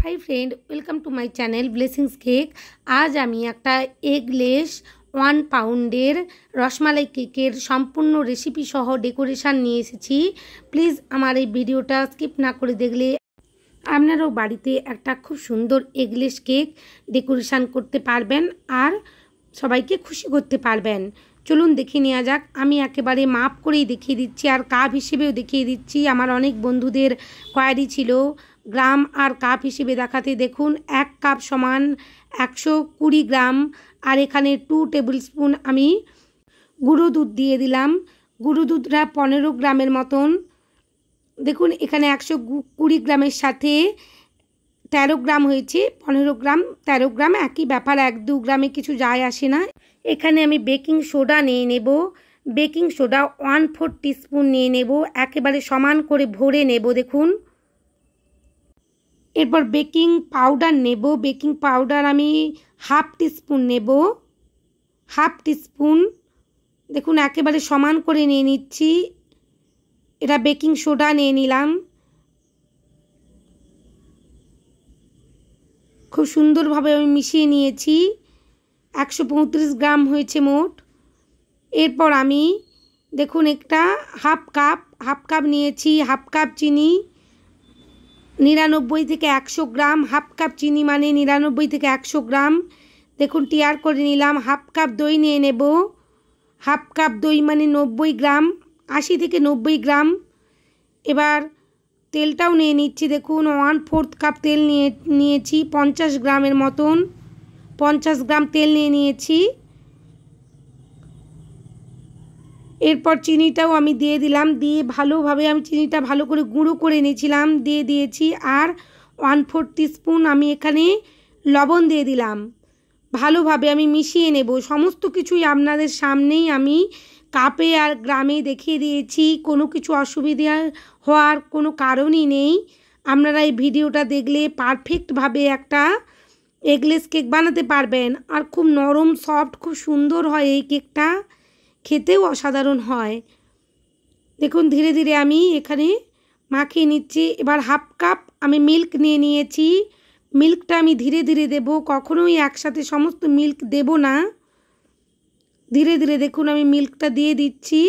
high friend welcome to my channel blessings cake আজ আমি একটা এগলেস ওয়ান পাউন্ডের রসমালাই কেকের সম্পূর্ণ রেসিপি সহ ডেকোরেশান নিয়ে এসেছি প্লিজ আমার এই ভিডিওটা স্কিপ না করে দেখলে আপনারাও বাড়িতে একটা খুব সুন্দর এগলেস কেক ডেকোরেশান করতে পারবেন আর সবাইকে খুশি করতে পারবেন চলুন দেখে নেওয়া যাক আমি একেবারে মাপ করেই দেখিয়ে দিচ্ছি আর কাপ হিসেবেও দেখিয়ে দিচ্ছি আমার অনেক বন্ধুদের কোয়ারি ছিল গ্রাম আর কাপ হিসেবে দেখাতে দেখুন এক কাপ সমান একশো কুড়ি গ্রাম আর এখানে টু টেবিল স্পুন আমি গুঁড়ো দুধ দিয়ে দিলাম গুঁড়ো দুধটা পনেরো গ্রামের মতন দেখুন এখানে একশো কুড়ি গ্রামের সাথে তেরো গ্রাম হয়েছে পনেরো গ্রাম তেরো গ্রাম একই ব্যাপার এক দু গ্রামে কিছু যায় আসে না এখানে আমি বেকিং সোডা নিয়ে নেব baking soda one four teaspoon নিয়ে নেব একেবারে সমান করে ভরে নেব দেখুন এরপর বেকিং পাউডার নেব বেকিং পাউডার আমি হাফ টিস্পুন নেব হাফ টিস্পুন দেখুন একেবারে সমান করে নিয়ে নিচ্ছি এটা বেকিং সোডা নিয়ে নিলাম খুব সুন্দরভাবে আমি মিশিয়ে নিয়েছি একশো গ্রাম হয়েছে মোট এরপর আমি দেখুন একটা হাফ কাপ হাফ কাপ নিয়েছি হাফ কাপ চিনি নিরানব্বই থেকে একশো গ্রাম হাফ কাপ চিনি মানে নিরানব্বই থেকে একশো গ্রাম দেখুন টিয়ার করে নিলাম হাফ কাপ দই নিয়ে নেব হাফ কাপ দই মানে নব্বই গ্রাম আশি থেকে নব্বই গ্রাম এবার তেলটাও নিয়ে নিচ্ছি দেখুন ওয়ান ফোর্থ কাপ তেল নিয়ে নিয়েছি পঞ্চাশ গ্রামের মতন পঞ্চাশ গ্রাম তেল নিয়ে নিয়েছি এরপর চিনিটাও আমি দিয়ে দিলাম দিয়ে ভালোভাবে আমি চিনিটা ভালো করে গুঁড়ো করে নিয়েছিলাম দিয়ে দিয়েছি আর ওয়ান ফোর স্পুন আমি এখানে লবণ দিয়ে দিলাম ভালোভাবে আমি মিশিয়ে নেব সমস্ত কিছুই আপনাদের সামনেই আমি কাপে আর গ্রামে দেখিয়ে দিয়েছি কোনো কিছু অসুবিধা হওয়ার কোনো কারণই নেই আপনারা এই ভিডিওটা দেখলে পারফেক্টভাবে একটা এগলেস কেক বানাতে পারবেন আর খুব নরম সফট খুব সুন্দর হয় এই কেকটা খেতেও অসাধারণ হয় দেখুন ধীরে ধীরে আমি এখানে মাখিয়ে নিচ্ছি এবার হাফ কাপ আমি মিল্ক নিয়ে নিয়েছি মিল্কটা আমি ধীরে ধীরে দেব কখনোই একসাথে সমস্ত মিল্ক দেব না ধীরে ধীরে দেখুন আমি মিল্কটা দিয়ে দিচ্ছি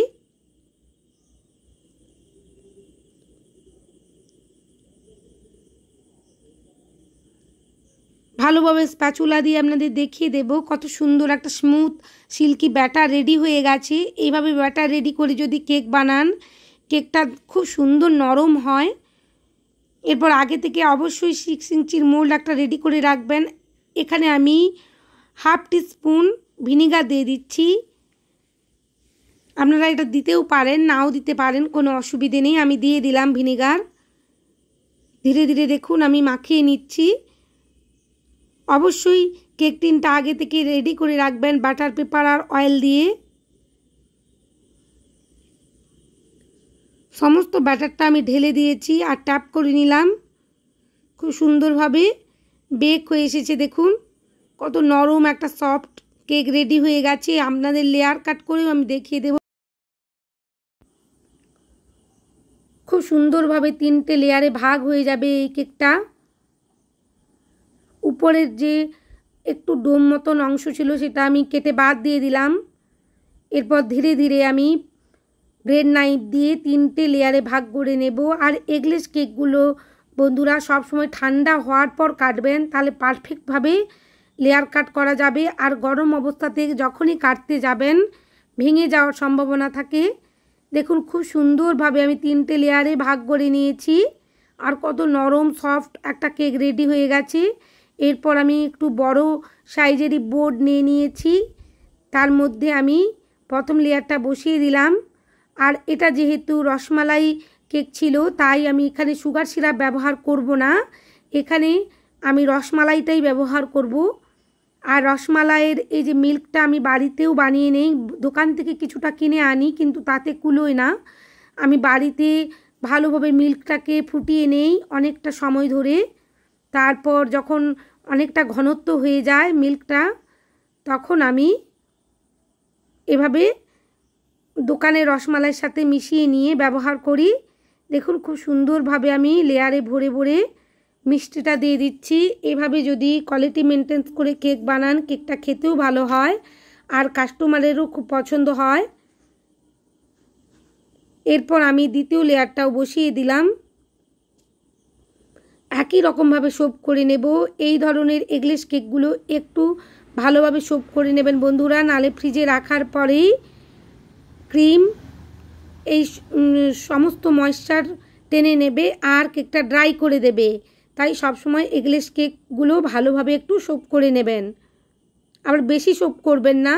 ভালোভাবে স্প্যাচুলা দিয়ে আপনাদের দেখিয়ে দেব কত সুন্দর একটা স্মুথ সিল্কি ব্যাটার রেডি হয়ে গেছে এইভাবে ব্যাটার রেডি করে যদি কেক বানান কেকটা খুব সুন্দর নরম হয় এরপর আগে থেকে অবশ্যই সিক্স ইঞ্চির মোল্ড একটা রেডি করে রাখবেন এখানে আমি হাফ টি স্পুন ভিনিগার দিয়ে দিচ্ছি আপনারা এটা দিতেও পারেন নাও দিতে পারেন কোনো অসুবিধে নেই আমি দিয়ে দিলাম ভিনিগার ধীরে ধীরে দেখুন আমি মাখিয়ে নিচ্ছি অবশ্যই কেক টিনটা আগে থেকে রেডি করে রাখবেন বাটার পেপার আর অয়েল দিয়ে সমস্ত ব্যাটারটা আমি ঢেলে দিয়েছি আর ট্যাপ করে নিলাম খুব সুন্দরভাবে বেক হয়ে এসেছে দেখুন কত নরম একটা সফট কেক রেডি হয়ে গেছে আপনাদের লেয়ার কাট করেও আমি দেখিয়ে দেব খুব সুন্দরভাবে তিনটে লেয়ারে ভাগ হয়ে যাবে এই কেকটা উপরের যে একটু ডোম মতন অংশ ছিল সেটা আমি কেটে বাদ দিয়ে দিলাম এরপর ধীরে ধীরে আমি ব্রেড নাইফ দিয়ে তিনটে লেয়ারে ভাগ করে নেব আর এগলেস কেকগুলো বন্ধুরা সব সময় ঠান্ডা হওয়ার পর কাটবেন তাহলে পারফেক্টভাবে লেয়ার কাট করা যাবে আর গরম অবস্থাতে যখনই কাটতে যাবেন ভেঙে যাওয়ার সম্ভাবনা থাকে দেখুন খুব সুন্দরভাবে আমি তিনটে লেয়ারে ভাগ করে নিয়েছি আর কত নরম সফট একটা কেক রেডি হয়ে গেছে এরপর আমি একটু বড় সাইজেরই বোর্ড নিয়ে নিয়েছি তার মধ্যে আমি প্রথম লেয়ারটা বসিয়ে দিলাম আর এটা যেহেতু রসমালাই কেক ছিল তাই আমি এখানে সুগার সিরাপ ব্যবহার করব না এখানে আমি রসমালাইটাই ব্যবহার করব আর রসমালাইয়ের এই যে মিল্কটা আমি বাড়িতেও বানিয়ে নেই দোকান থেকে কিছুটা কিনে আনি কিন্তু তাতে কুলোয় না আমি বাড়িতে ভালোভাবে মিল্কটাকে ফুটিয়ে নেই অনেকটা সময় ধরে তারপর যখন অনেকটা ঘনত্ব হয়ে যায় মিল্কটা তখন আমি এভাবে দোকানে রসমালাইয়ের সাথে মিশিয়ে নিয়ে ব্যবহার করি দেখুন খুব সুন্দরভাবে আমি লেয়ারে ভরে ভরে মিষ্টিটা দিয়ে দিচ্ছি এভাবে যদি কোয়ালিটি মেনটেন্স করে কেক বানান কেকটা খেতেও ভালো হয় আর কাস্টমারেরও খুব পছন্দ হয় এরপর আমি দ্বিতীয় লেয়ারটাও বসিয়ে দিলাম একই রকমভাবে শোপ করে নেব এই ধরনের এগলেস কেকগুলো একটু ভালোভাবে শোপ করে নেবেন বন্ধুরা নালে ফ্রিজে রাখার পরেই ক্রিম এই সমস্ত ময়শ্চার টেনে নেবে আর কেকটা ড্রাই করে দেবে তাই সবসময় এগলেস কেকগুলো ভালোভাবে একটু শোপ করে নেবেন আবার বেশি শোপ করবেন না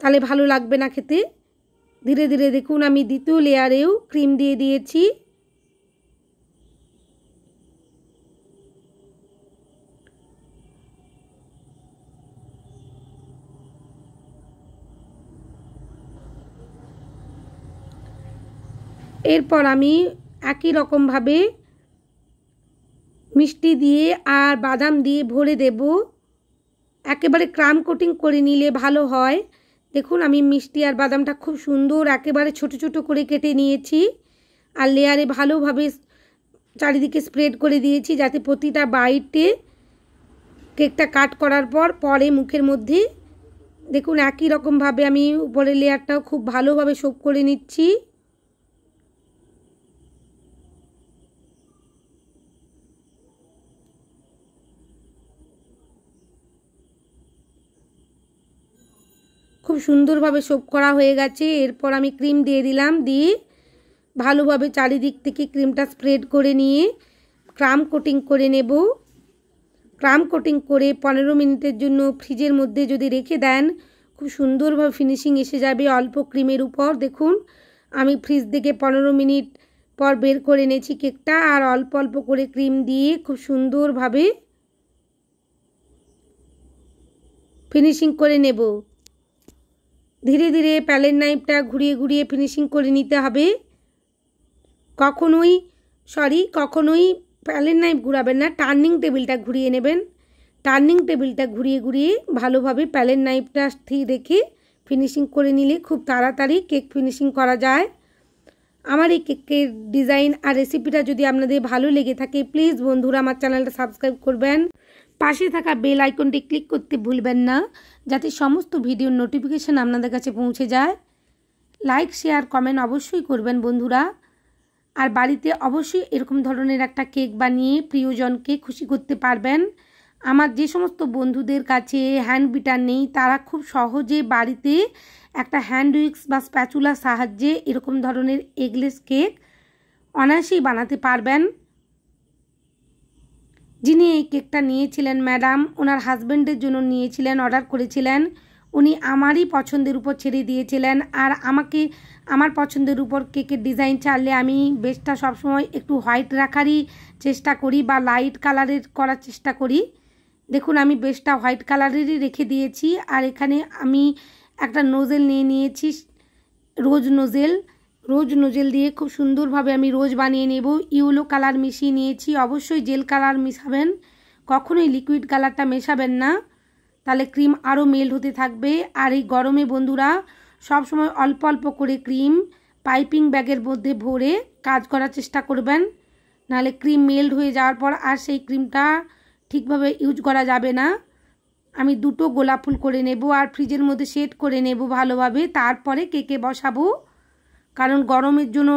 তাহলে ভালো লাগবে না খেতে ধীরে ধীরে দেখুন আমি দ্বিতীয় লেয়ারেও ক্রিম দিয়ে দিয়েছি এরপর আমি একই রকমভাবে মিষ্টি দিয়ে আর বাদাম দিয়ে ভরে দেব একেবারে ক্রাম কোটিং করে নিলে ভালো হয় দেখুন আমি মিষ্টি আর বাদামটা খুব সুন্দর একেবারে ছোট ছোট করে কেটে নিয়েছি আর লেয়ারে ভালোভাবে চারিদিকে স্প্রেড করে দিয়েছি যাতে প্রতিটা বাইটে কেকটা কাট করার পর পরে মুখের মধ্যে দেখুন একই রকমভাবে আমি উপরের লেয়ারটাও খুব ভালোভাবে শোপ করে নিচ্ছি খুব সুন্দরভাবে সোপ করা হয়ে গেছে এরপর আমি ক্রিম দিয়ে দিলাম দিয়ে ভালোভাবে চারিদিক থেকে ক্রিমটা স্প্রেড করে নিয়ে ক্রাম কোটিং করে নেব ক্রাম কোটিং করে পনেরো মিনিটের জন্য ফ্রিজের মধ্যে যদি রেখে দেন খুব সুন্দরভাবে ফিনিশিং এসে যাবে অল্প ক্রিমের উপর দেখুন আমি ফ্রিজ থেকে পনেরো মিনিট পর বের করে এনেছি কেকটা আর অল্প অল্প করে ক্রিম দিয়ে খুব সুন্দরভাবে ফিনিশিং করে নেব ধীরে ধীরে প্যালের নাইফটা ঘুরিয়ে ঘুরিয়ে ফিনিশিং করে নিতে হবে কখনোই সরি কখনোই প্যালের নাইফ ঘুরাবেন না টার্নিং টেবিলটা ঘুরিয়ে নেবেন টার্নিং টেবিলটা ঘুরিয়ে ঘুরিয়ে ভালোভাবে প্যালের নাইফটা স্থির রেখে ফিনিশিং করে নিলে খুব তাড়াতাড়ি কেক ফিনিশিং করা যায় আমার এই কেকের ডিজাইন আর রেসিপিটা যদি আপনাদের ভালো লেগে থাকে প্লিজ বন্ধুরা আমার চ্যানেলটা সাবস্ক্রাইব করবেন পাশে থাকা বেল আইকনটি ক্লিক করতে ভুলবেন না যাতে সমস্ত ভিডিওর নোটিফিকেশান আপনাদের কাছে পৌঁছে যায় লাইক শেয়ার কমেন্ট অবশ্যই করবেন বন্ধুরা আর বাড়িতে অবশ্যই এরকম ধরনের একটা কেক বানিয়ে প্রিয়জনকে খুশি করতে পারবেন আমার যে সমস্ত বন্ধুদের কাছে হ্যান্ড বিটার নেই তারা খুব সহজে বাড়িতে একটা হ্যান্ড উইক্স বা স্প্যাচুলার সাহায্যে এরকম ধরনের এগলেস কেক অনায়াসেই বানাতে পারবেন যিনি এই কেকটা নিয়েছিলেন ম্যাডাম ওনার হাজব্যান্ডের জন্য নিয়েছিলেন অর্ডার করেছিলেন উনি আমারই পছন্দের উপর ছেড়ে দিয়েছিলেন আর আমাকে আমার পছন্দের উপর কেকের ডিজাইন ছাড়লে আমি বেসটা সবসময় একটু হোয়াইট রাখারই চেষ্টা করি বা লাইট কালারের করার চেষ্টা করি দেখুন আমি বেসটা হোয়াইট কালারেরই রেখে দিয়েছি আর এখানে আমি একটা নোজেল নিয়ে নিয়েছি রোজ নোজেল রোজ নোজেল দিয়ে খুব সুন্দরভাবে আমি রোজ বানিয়ে নেব ইউলো কালার মিশিয়ে নিয়েছি অবশ্যই জেল কালার মিশাবেন কখনোই লিকুইড কালারটা মেশাবেন না তাহলে ক্রিম আরও মেল্ট হতে থাকবে আর এই গরমে বন্ধুরা সব সময় অল্প অল্প করে ক্রিম পাইপিং ব্যাগের মধ্যে ভরে কাজ করার চেষ্টা করবেন নাহলে ক্রিম মেল্ট হয়ে যাওয়ার পর আর সেই ক্রিমটা ঠিকভাবে ইউজ করা যাবে না আমি দুটো গোলাপ ফুল করে নেব আর ফ্রিজের মধ্যে সেট করে নেব ভালোভাবে তারপরে কেকে বসাবো কারণ গরমের জন্য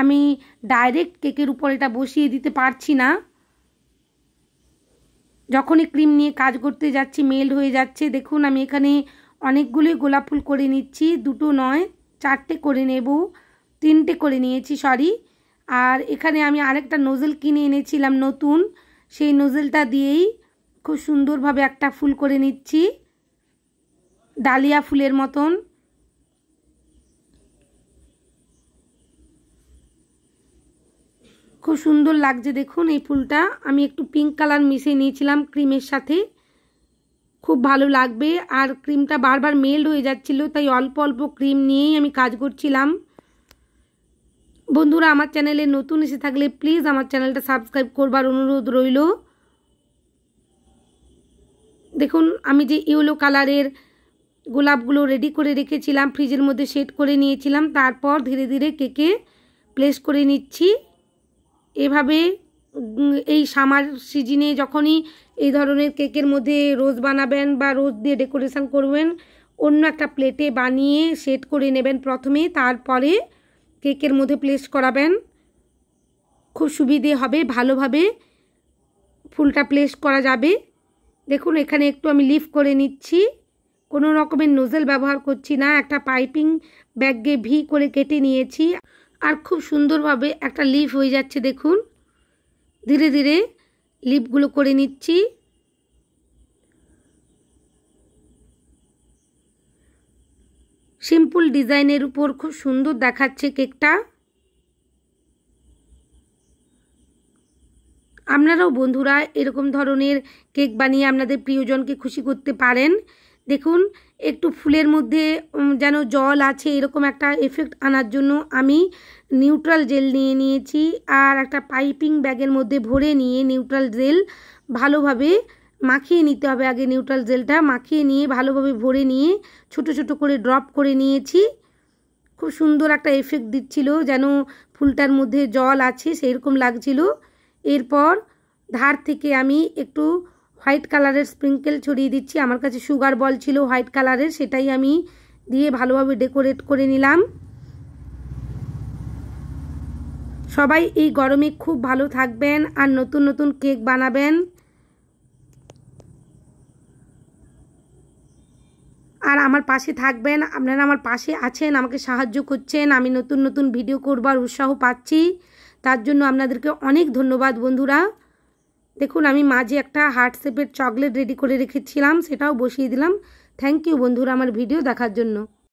আমি ডাইরেক্ট কেকের উপর এটা বসিয়ে দিতে পারছি না যখনই ক্রিম নিয়ে কাজ করতে যাচ্ছি মেল্ট হয়ে যাচ্ছে দেখুন আমি এখানে অনেকগুলোই গোলাপ ফুল করে নিচ্ছি দুটো নয় চারটে করে নেব তিনটে করে নিয়েছি সরি আর এখানে আমি আরেকটা নোজেল কিনে এনেছিলাম নতুন সেই নোজেলটা দিয়েই খুব সুন্দরভাবে একটা ফুল করে নিচ্ছি ডালিয়া ফুলের মতন খুব সুন্দর লাগছে দেখুন এই ফুলটা আমি একটু পিঙ্ক কালার মিশিয়ে নিয়েছিলাম ক্রিমের সাথে খুব ভালো লাগবে আর ক্রিমটা বারবার মেল্ড হয়ে যাচ্ছিল তাই অল্প অল্প ক্রিম নিয়েই আমি কাজ করছিলাম বন্ধুরা আমার চ্যানেলে নতুন এসে থাকলে প্লিজ আমার চ্যানেলটা সাবস্ক্রাইব করবার অনুরোধ রইল দেখুন আমি যে ইউলো কালারের গোলাপগুলো রেডি করে রেখেছিলাম ফ্রিজের মধ্যে সেট করে নিয়েছিলাম তারপর ধীরে ধীরে কেকে প্লেস করে নিচ্ছি এভাবে এই সামার সিজনে যখনই এই ধরনের কেকের মধ্যে রোজ বানাবেন বা রোজ দিয়ে ডেকোরেশন করবেন অন্য একটা প্লেটে বানিয়ে সেট করে নেবেন প্রথমে তারপরে কেকের মধ্যে প্লেস করাবেন খুব সুবিধে হবে ভালোভাবে ফুলটা প্লেস করা যাবে দেখুন এখানে একটু আমি লিফ করে নিচ্ছি কোনো রকমের নোজেল ব্যবহার করছি না একটা পাইপিং ব্যাগে ভি করে কেটে নিয়েছি আর খুব সুন্দরভাবে একটা লিফ হয়ে যাচ্ছে দেখুন ধীরে ধীরে লিপগুলো করে নিচ্ছি সিম্পল ডিজাইনের উপর খুব সুন্দর দেখাচ্ছে কেকটা আপনারাও বন্ধুরা এরকম ধরনের কেক বানিয়ে আপনাদের প্রিয়জনকে খুশি করতে পারেন দেখুন একটু ফুলের মধ্যে যেন জল আছে এরকম একটা এফেক্ট আনার জন্য আমি নিউট্রাল জেল নিয়ে নিয়েছি আর একটা পাইপিং ব্যাগের মধ্যে ভরে নিয়ে নিউট্রাল জেল ভালোভাবে মাখিয়ে নিতে হবে আগে নিউট্রাল জেলটা মাখিয়ে নিয়ে ভালোভাবে ভরে নিয়ে ছোট ছোট করে ড্রপ করে নিয়েছি খুব সুন্দর একটা এফেক্ট দিচ্ছিল যেন ফুলটার মধ্যে জল আছে সেই রকম লাগছিল এরপর ধার থেকে আমি একটু হোয়াইট কালারের স্প্রিঙ্কেল ছড়িয়ে দিচ্ছি আমার কাছে সুগার বল ছিল হোয়াইট কালারের সেটাই আমি দিয়ে ভালোভাবে ডেকোরেট করে নিলাম সবাই এই গরমে খুব ভালো থাকবেন আর নতুন নতুন কেক বানাবেন আর আমার পাশে থাকবেন আপনারা আমার পাশে আছেন আমাকে সাহায্য করছেন আমি নতুন নতুন ভিডিও করবার উৎসাহ পাচ্ছি তার জন্য আপনাদেরকে অনেক ধন্যবাদ বন্ধুরা দেখুন আমি মাঝে একটা হার্ট শেপের চকলেট রেডি করে রেখেছিলাম সেটাও বসিয়ে দিলাম থ্যাংক ইউ বন্ধুরা আমার ভিডিও দেখার জন্য